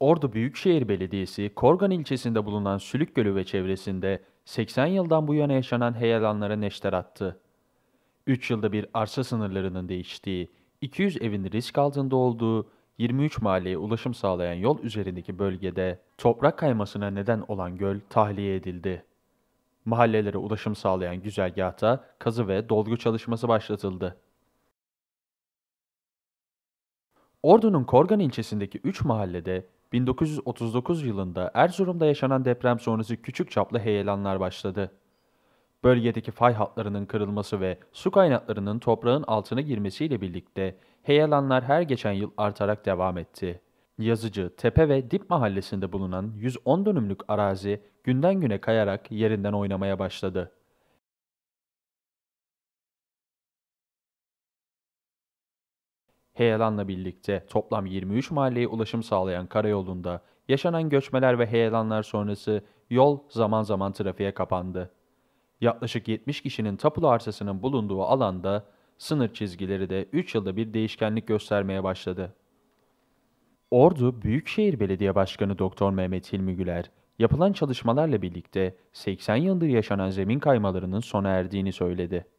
Ordu Büyükşehir Belediyesi, Korgan ilçesinde bulunan Sülük Gölü ve çevresinde 80 yıldan bu yana yaşanan heyelanlara neşter attı. 3 yılda bir arsa sınırlarının değiştiği, 200 evin risk altında olduğu, 23 mahalleye ulaşım sağlayan yol üzerindeki bölgede toprak kaymasına neden olan göl tahliye edildi. Mahallelere ulaşım sağlayan güzergahta kazı ve dolgu çalışması başlatıldı. Ordu'nun Korgan ilçesindeki 3 mahallede 1939 yılında Erzurum'da yaşanan deprem sonrası küçük çaplı heyelanlar başladı. Bölgedeki fay hatlarının kırılması ve su kaynaklarının toprağın altına girmesiyle birlikte heyelanlar her geçen yıl artarak devam etti. Yazıcı, Tepe ve Dip mahallesinde bulunan 110 dönümlük arazi günden güne kayarak yerinden oynamaya başladı. Heyelanla birlikte toplam 23 mahalleye ulaşım sağlayan karayolunda yaşanan göçmeler ve heyelanlar sonrası yol zaman zaman trafiğe kapandı. Yaklaşık 70 kişinin tapulu arsasının bulunduğu alanda sınır çizgileri de 3 yılda bir değişkenlik göstermeye başladı. Ordu Büyükşehir Belediye Başkanı Doktor Mehmet Hilmi Güler, yapılan çalışmalarla birlikte 80 yıldır yaşanan zemin kaymalarının sona erdiğini söyledi.